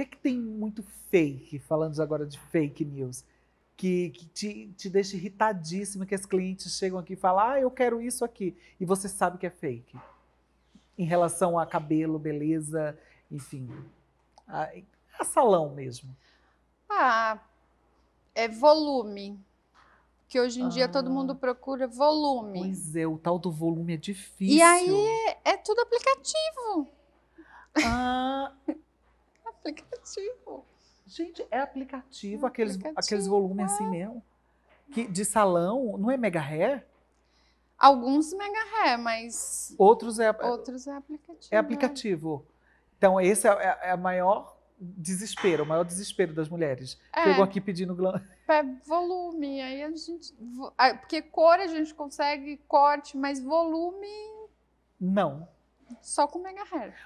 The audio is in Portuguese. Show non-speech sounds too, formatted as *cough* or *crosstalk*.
que é que tem muito fake, falando agora de fake news, que, que te, te deixa irritadíssima, que as clientes chegam aqui e falam, ah, eu quero isso aqui, e você sabe que é fake? Em relação a cabelo, beleza, enfim, a, a salão mesmo. Ah, é volume que hoje em ah, dia todo mundo ah. procura volume. Pois é, o tal do volume é difícil. E aí é, é tudo aplicativo. Ah, aplicativo. Gente, é aplicativo, é aqueles, aplicativo. aqueles volumes assim é. assim mesmo. Que, de salão, não é mega ré? Alguns mega ré, mas. Outros é, outros é aplicativo. É aplicativo. Então, esse é, é, é a maior desespero, o maior desespero das mulheres. É, aqui pedindo glam. *laughs* É volume, aí a gente. Ah, porque cor a gente consegue corte, mas volume. Não. Só com mega hair.